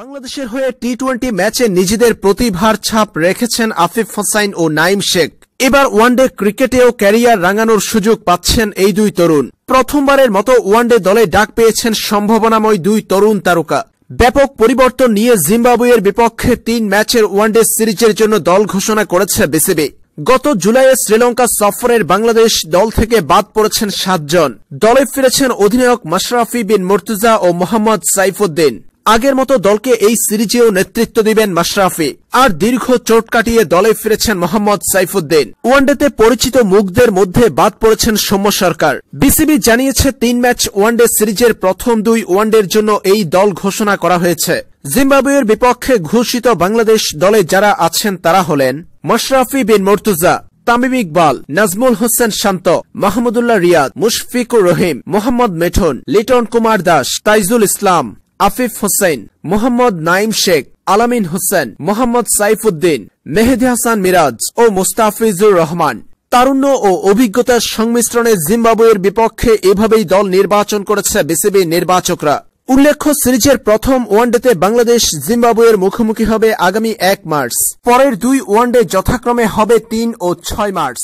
বাংলাদেশের হয়ে T twenty ম্যাচে নিজেদের প্রতিভার ছাপ রেখেছেন আফিফ হোসাইন ও নাইম শেখ এবার ওয়ানডে ক্রিকেটেও ক্যারিয়ার রাঙানোর সুযোগ পাচ্ছেন এই দুই তরুণ প্রথমবারের মতো ওয়ানডে দলে ডাক পেয়েছেন সম্ভাবনাময় দুই তরুণ তারকা ব্যাপক পরিবর্তন নিয়ে জিম্বাবুয়ের বিপক্ষে তিন ম্যাচের ওয়ানডে সিরিজের জন্য দল ঘোষণা করেছে বিসিবি গত জুলাইয়ে শ্রীলঙ্কা সফরের বাংলাদেশ দল থেকে বাদ পড়েছেন সাতজন দলে ফিরেছেন অধিনায়ক মাশরাফি বিন মর্তুজা ও মোহাম্মদ সাইফুদ্দিন আগের মতো দলকে এই সিরিজেও নেতৃত্ব দিবেন মাশরাফি আর দীর্ঘ চোট কাটিয়ে দলে ফিরেছেন মোহাম্মদ সাইফুদ্দিন ওয়ানডেতে পরিচিত মুখদের মধ্যে বাদ পড়েছেন সৌম্য সরকার বিসিবি জানিয়েছে তিন ম্যাচ ওয়ানডে সিরিজের প্রথম দুই ওয়ানডের জন্য এই দল ঘোষণা করা হয়েছে জিম্বাবুয়ের বিপক্ষে ঘোষিত বাংলাদেশ দলে যারা আছেন তারা হলেন মশরাফি বিন মর্তুজা তামিম ইকবাল নাজমুল হোসেন শান্ত মাহমুদুল্লাহ রিয়াদ মুশফিকুর রহিম মোহাম্মদ মেঠন লিটন কুমার দাস তাইজুল ইসলাম আফিফ হোসেন মোহাম্মদ নাইম শেখ আলামিন হোসেন মোহাম্মদ সাইফুদ্দিন মেহেদি হাসান মিরাজ ও মোস্তাফিজুর রহমান তারুণ্য ও অভিজ্ঞতার সংমিশ্রণে জিম্বাবুয়ের বিপক্ষে এভাবেই দল নির্বাচন করেছে বিসিবি নির্বাচকরা উল্লেখ্য সিরিজের প্রথম ওয়ানডেতে বাংলাদেশ জিম্বাবুয়ের মুখোমুখি হবে আগামী এক মার্চ পরের দুই ওয়ানডে যথাক্রমে হবে তিন ও ছয় মার্চ